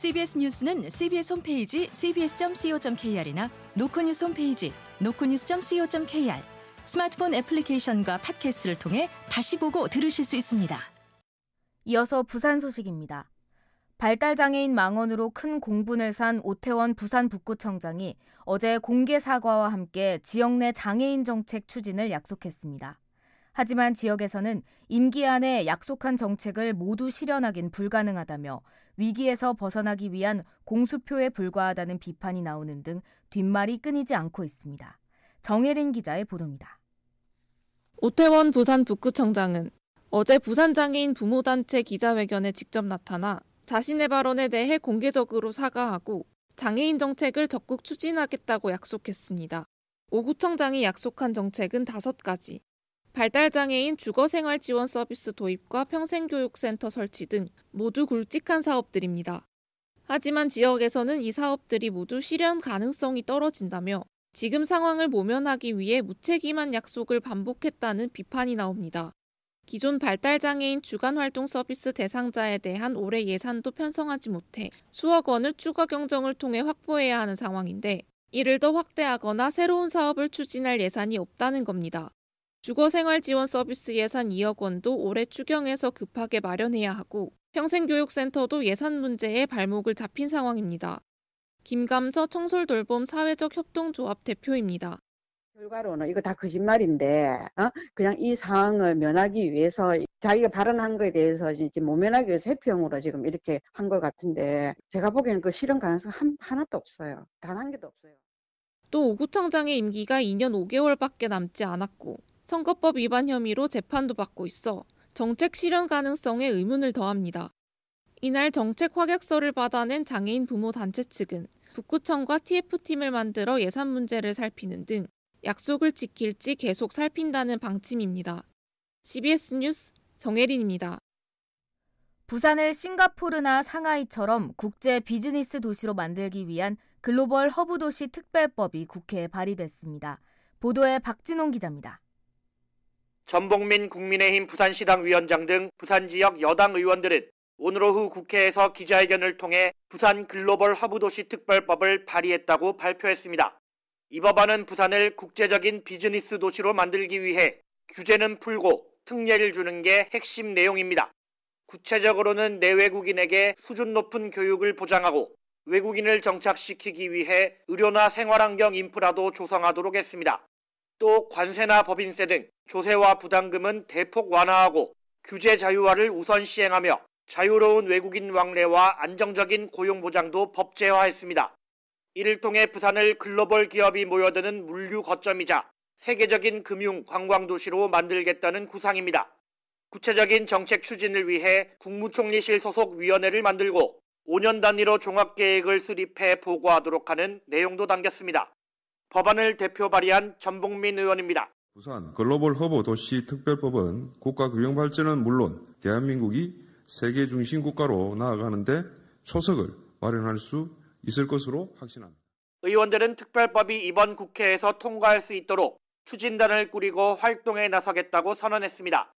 CBS 뉴스는 CBS 홈페이지 cbs.co.kr이나 노코뉴스 홈페이지 노코뉴스.co.kr 스마트폰 애플리케이션과 팟캐스트를 통해 다시 보고 들으실 수 있습니다. 이어서 부산 소식입니다. 발달장애인 망언으로 큰 공분을 산 오태원 부산 북구청장이 어제 공개 사과와 함께 지역 내 장애인 정책 추진을 약속했습니다. 하지만 지역에서는 임기 안에 약속한 정책을 모두 실현하긴 불가능하다며 위기에서 벗어나기 위한 공수표에 불과하다는 비판이 나오는 등 뒷말이 끊이지 않고 있습니다. 정혜린 기자의 보도입니다. 오태원 부산 북구청장은 어제 부산장애인 부모단체 기자회견에 직접 나타나 자신의 발언에 대해 공개적으로 사과하고 장애인 정책을 적극 추진하겠다고 약속했습니다. 오구청장이 약속한 정책은 다섯 가지. 발달장애인 주거생활지원서비스 도입과 평생교육센터 설치 등 모두 굵직한 사업들입니다. 하지만 지역에서는 이 사업들이 모두 실현 가능성이 떨어진다며 지금 상황을 모면하기 위해 무책임한 약속을 반복했다는 비판이 나옵니다. 기존 발달장애인 주간활동 서비스 대상자에 대한 올해 예산도 편성하지 못해 수억 원을 추가 경정을 통해 확보해야 하는 상황인데 이를 더 확대하거나 새로운 사업을 추진할 예산이 없다는 겁니다. 주거생활지원서비스 예산 2억 원도 올해 추경에서 급하게 마련해야 하고 평생교육센터도 예산 문제에 발목을 잡힌 상황입니다. 김감서 청솔돌봄 사회적 협동조합 대표입니다. 결과로는 이거 다 거짓말인데 어? 그냥 이 상황을 면하기 위해서 자기가 발언한 거에 대해서 이제 모면하기 위해서 해피형으로 지금 이렇게 한 것 같은데 제가 보기에는 그 실현 가능성 한, 하나도 없어요. 단 한 개도 없어요. 또 오구청장의 임기가 2년 5개월밖에 남지 않았고 선거법 위반 혐의로 재판도 받고 있어 정책 실현 가능성에 의문을 더합니다. 이날 정책 확약서를 받아낸 장애인 부모 단체 측은 북구청과 TF팀을 만들어 예산 문제를 살피는 등 약속을 지킬지 계속 살핀다는 방침입니다. CBS 뉴스 정혜린입니다. 부산을 싱가포르나 상하이처럼 국제 비즈니스 도시로 만들기 위한 글로벌 허브 도시 특별법이 국회에 발의됐습니다. 보도에 박진홍 기자입니다. 전복민 국민의힘 부산시당 위원장 등 부산 지역 여당 의원들은 오늘 오후 국회에서 기자회견을 통해 부산 글로벌 허브도시 특별법을 발의했다고 발표했습니다. 이 법안은 부산을 국제적인 비즈니스 도시로 만들기 위해 규제는 풀고 특례를 주는 게 핵심 내용입니다. 구체적으로는 내외국인에게 수준 높은 교육을 보장하고 외국인을 정착시키기 위해 의료나 생활환경 인프라도 조성하도록 했습니다. 또 관세나 법인세 등 조세와 부담금은 대폭 완화하고 규제 자유화를 우선 시행하며 자유로운 외국인 왕래와 안정적인 고용보장도 법제화했습니다. 이를 통해 부산을 글로벌 기업이 모여드는 물류 거점이자 세계적인 금융 관광도시로 만들겠다는 구상입니다. 구체적인 정책 추진을 위해 국무총리실 소속 위원회를 만들고 5년 단위로 종합계획을 수립해 보고하도록 하는 내용도 담겼습니다. 법안을 대표 발의한 전봉민 의원입니다. 부산 글로벌 허브 도시 특별법은 국가 균형 발전은 물론 대한민국이 세계 중심 국가로 나아가는데 초석을 마련할 수 있을 것으로 확신합니다. 의원들은 특별법이 이번 국회에서 통과할 수 있도록 추진단을 꾸리고 활동에 나서겠다고 선언했습니다.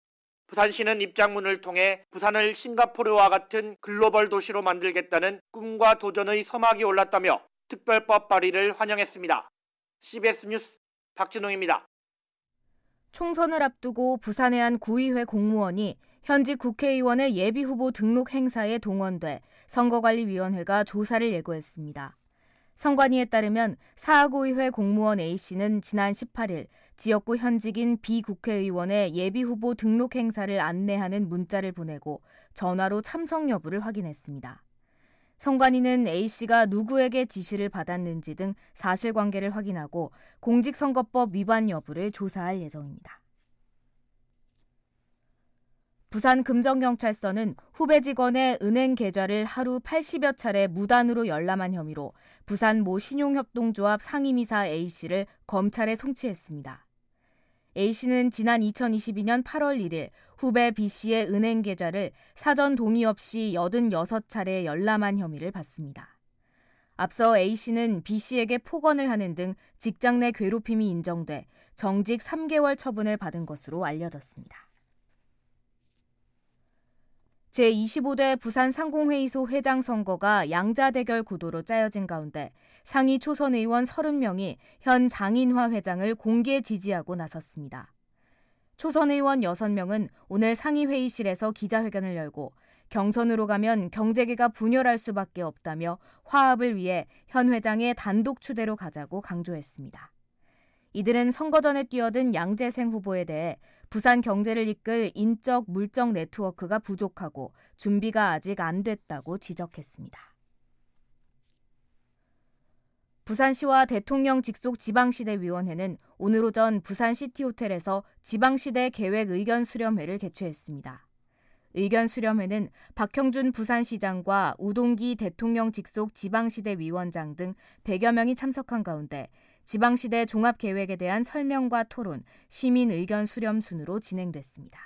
부산시는 입장문을 통해 부산을 싱가포르와 같은 글로벌 도시로 만들겠다는 꿈과 도전의 서막이 올랐다며 특별법 발의를 환영했습니다. CBS 뉴스 박진웅입니다. 총선을 앞두고 부산의 한 구의회 공무원이 현지 국회의원의 예비후보 등록 행사에 동원돼 선거관리위원회가 조사를 예고했습니다. 선관위에 따르면 사하구의회 공무원 A씨는 지난 18일 지역구 현직인 B 국회의원의 예비후보 등록 행사를 안내하는 문자를 보내고 전화로 참석 여부를 확인했습니다. 선관위는 A씨가 누구에게 지시를 받았는지 등 사실관계를 확인하고 공직선거법 위반 여부를 조사할 예정입니다. 부산 금정경찰서는 후배 직원의 은행 계좌를 하루 80여 차례 무단으로 열람한 혐의로 부산 모 신용협동조합 상임이사 A씨를 검찰에 송치했습니다. A씨는 지난 2022년 8월 1일 후배 B씨의 은행 계좌를 사전 동의 없이 86차례 열람한 혐의를 받습니다. 앞서 A씨는 B씨에게 폭언을 하는 등 직장 내 괴롭힘이 인정돼 정직 3개월 처분을 받은 것으로 알려졌습니다. 제25대 부산 상공회의소 회장 선거가 양자 대결 구도로 짜여진 가운데 상위 초선 의원 30명이 현 장인화 회장을 공개 지지하고 나섰습니다. 초선 의원 6명은 오늘 상의회의실에서 기자회견을 열고 경선으로 가면 경제계가 분열할 수밖에 없다며 화합을 위해 현 회장의 단독 추대로 가자고 강조했습니다. 이들은 선거전에 뛰어든 양재생 후보에 대해 부산 경제를 이끌 인적 물적 네트워크가 부족하고 준비가 아직 안 됐다고 지적했습니다. 부산시와 대통령 직속 지방시대위원회는 오늘 오전 부산시티호텔에서 지방시대 계획 의견 수렴회를 개최했습니다. 의견 수렴회는 박형준 부산시장과 우동기 대통령 직속 지방시대 위원장 등 100여 명이 참석한 가운데 지방시대 종합계획에 대한 설명과 토론, 시민 의견 수렴 순으로 진행됐습니다.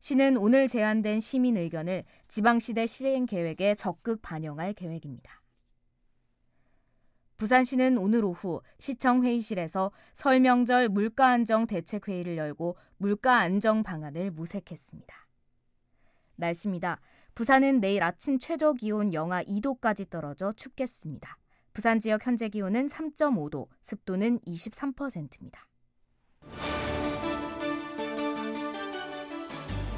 시는 오늘 제안된 시민 의견을 지방시대 시행 계획에 적극 반영할 계획입니다. 부산시는 오늘 오후 시청 회의실에서 설명절 물가 안정 대책 회의를 열고 물가 안정 방안을 모색했습니다. 날씨입니다. 부산은 내일 아침 최저 기온 영하 2도까지 떨어져 춥겠습니다. 부산 지역 현재 기온은 3.5도, 습도는 23%입니다.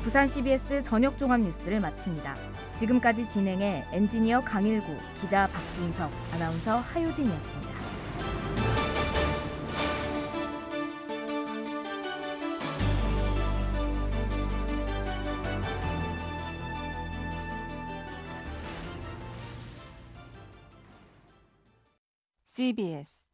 부산 CBS 저녁 종합 뉴스를 마칩니다. 지금까지 진행해 엔지니어 강일구, 기자 박준석, 아나운서 하유진이었습니다. CBS